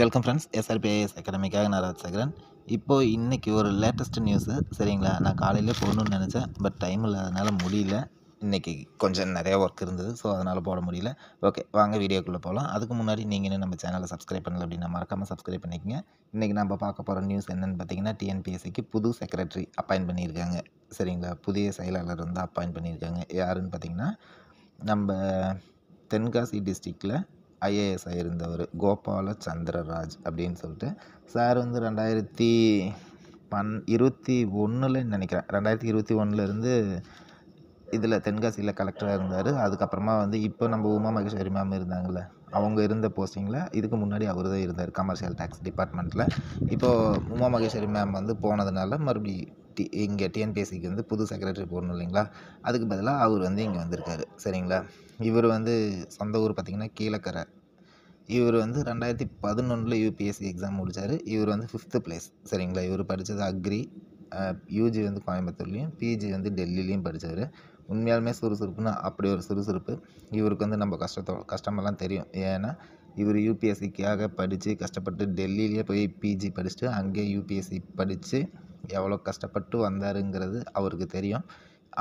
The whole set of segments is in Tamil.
வெல்கம் ஃப்ரெண்ட்ஸ் எஸ்ஆர்பிஐஎஸ் அகாடமிக்காக நான் ராஜசேகரன் இப்போது இன்றைக்கி ஒரு லேட்டஸ்ட் நியூஸு சரிங்களா நான் காலையில் போகணுன்னு நினச்சேன் பட் டைம் இல்லாதனால முடியல இன்றைக்கி கொஞ்சம் நிறையா ஒர்க் இருந்தது ஸோ அதனால் போட முடியல ஓகே வாங்க வீடியோக்குள்ளே போகலாம் அதுக்கு முன்னாடி நீங்கள் நம்ம சேனலை சப்ஸ்கிரைப் பண்ணல அப்படின்னா மறக்காமல் சப்ஸ்கிரைப் பண்ணிக்கங்க இன்றைக்கி நம்ம பார்க்க போகிற நியூஸ் என்னென்னு பார்த்தீங்கன்னா டிஎன்பிஎஸ்சிக்கு புது செக்ரட்டரி அப்பாயின் பண்ணியிருக்காங்க சரிங்களா புதிய செயலாளர் வந்து அப்பாயின் பண்ணியிருக்காங்க யாருன்னு பார்த்தீங்கன்னா நம்ம தென்காசி டிஸ்ட்ரிக்டில் ஐஏஎஸ் ஆகியிருந்தவர் சந்திரராஜ் அப்படின்னு சொல்லிட்டு சார் வந்து ரெண்டாயிரத்தி பன் இருபத்தி ஒன்றுலன்னு நினைக்கிறேன் ரெண்டாயிரத்தி இருபத்தி ஒன்றுலேருந்து இதில் தென்காசியில் கலெக்டராக இருந்தார் அதுக்கப்புறமா வந்து இப்போ நம்ம உமா மகேஸ்வரி மேம் இருந்தாங்கள்ல அவங்க இருந்த போஸ்டிங்கில் இதுக்கு முன்னாடி அவர் தான் இருந்தார் கமர்ஷியல் டேக்ஸ் டிபார்ட்மெண்ட்டில் இப்போது உமா மகேஸ்வரி மேம் வந்து போனதுனால மறுபடியும் டி இங்கே டிஎன்பிஎஸ்சிக்கு வந்து புது செக்ரட்டரி போடணும் இல்லைங்களா அதுக்கு பதிலாக அவர் வந்து இங்கே வந்திருக்காரு சரிங்களா இவர் வந்து சொந்த ஊர் பார்த்திங்கன்னா கீழக்கரை இவர் வந்து ரெண்டாயிரத்தி பதினொன்றில் யூபிஎஸ்சி எக்ஸாம் முடித்தார் இவர் வந்து ஃபிஃப்த்து பிளேஸ் சரிங்களா இவர் படித்தது அக்ரி யூஜி வந்து கோயம்புத்தூர்லேயும் பிஜி வந்து டெல்லிலையும் படித்தார் உண்மையாலுமே சுறுசுறுப்புன்னா அப்படி ஒரு சுறுசுறுப்பு இவருக்கு வந்து நம்ம கஷ்டத்தோ கஷ்டமெல்லாம் தெரியும் ஏன்னா இவர் யூபிஎஸ்சிக்காக படித்து கஷ்டப்பட்டு டெல்லியிலேயே போய் பிஜி படிச்சுட்டு அங்கேயே யூபிஎஸ்சி படித்து எவ்வளோ கஷ்டப்பட்டு வந்தாருங்கிறது அவருக்கு தெரியும்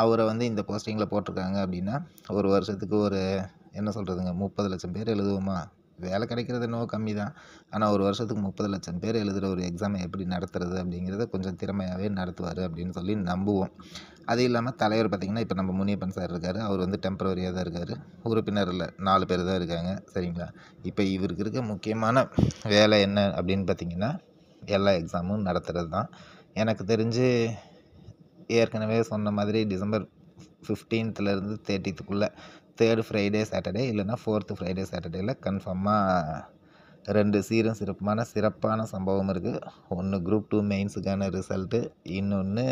அவரை வந்து இந்த போஸ்டிங்கில் போட்டிருக்காங்க அப்படின்னா ஒரு வருஷத்துக்கு ஒரு என்ன சொல்கிறதுங்க முப்பது லட்சம் பேர் எழுதுவோமா வேலை கிடைக்கிறது என்னவோ கம்மி தான் ஆனால் ஒரு வருஷத்துக்கு முப்பது லட்சம் பேர் எழுதுகிற ஒரு எக்ஸாமை எப்படி நடத்துறது அப்படிங்கிறத கொஞ்சம் திறமையாகவே நடத்துவார் அப்படின்னு சொல்லி நம்புவோம் அது இல்லாமல் தலைவர் பார்த்திங்கன்னா இப்போ நம்ம முனியப்பன் சார் இருக்கார் அவர் வந்து டெம்பரவரியாக தான் இருக்கார் உறுப்பினரில் நாலு பேர் தான் இருக்காங்க சரிங்களா இப்போ இவருக்கு இருக்க முக்கியமான வேலை என்ன அப்படின்னு பார்த்திங்கன்னா எல்லா எக்ஸாமும் நடத்துகிறது தான் எனக்கு தெரிஞ்சு ஏற்கனவே சொன்ன மாதிரி டிசம்பர் ஃபிஃப்டீன்த்துலேருந்து தேர்ட்டித்துக்குள்ளே தேர்டு ஃப்ரைடே சாட்டர்டே இல்லைனா ஃபோர்த்து ஃப்ரைடே சாட்டர்டேயில் கன்ஃபார்மாக ரெண்டு சீரும் சிறப்பான சிறப்பான சம்பவம் இருக்குது ஒன்று குரூப் டூ மெயின்ஸுக்கான ரிசல்ட்டு இன்னொன்று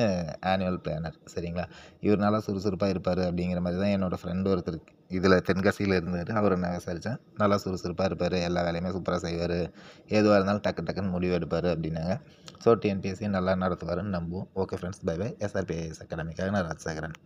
ஆனுவல் பிளானர் சரிங்களா இவர் நல்லா சுறுசுறுப்பாக இருப்பார் அப்படிங்கிற மாதிரி தான் என்னோடய ஃப்ரெண்டு ஒருத்தர் இதில் தென்காசியில் இருந்தார் அவரை நான் விசாரித்தேன் நல்லா சுறுசுறுப்பாக இருப்பார் எல்லா வேலையுமே சூப்பராக செய்வார் எதுவாக இருந்தாலும் டக்கு டக்குன்னு முடிவு எடுப்பார் அப்படின்னாங்க ஸோ டிஎன்பிஎஸ்சி நல்லா நடத்துவார்னு நம்புவோம் okay friends bye bye SRPIS அகாடமிக்காக நான் ராஜசேகரன்